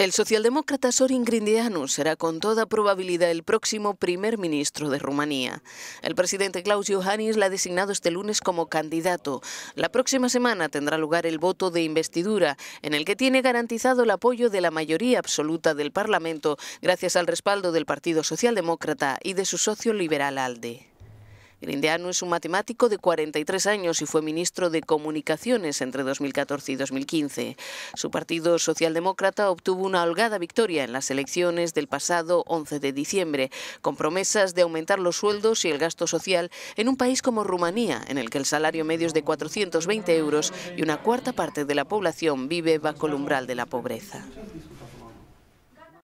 El socialdemócrata Sorin grindianu será con toda probabilidad el próximo primer ministro de Rumanía. El presidente Klaus Iohannis la ha designado este lunes como candidato. La próxima semana tendrá lugar el voto de investidura, en el que tiene garantizado el apoyo de la mayoría absoluta del Parlamento, gracias al respaldo del Partido Socialdemócrata y de su socio liberal ALDE. El indiano es un matemático de 43 años y fue ministro de Comunicaciones entre 2014 y 2015. Su partido socialdemócrata obtuvo una holgada victoria en las elecciones del pasado 11 de diciembre, con promesas de aumentar los sueldos y el gasto social en un país como Rumanía, en el que el salario medio es de 420 euros y una cuarta parte de la población vive bajo el umbral de la pobreza.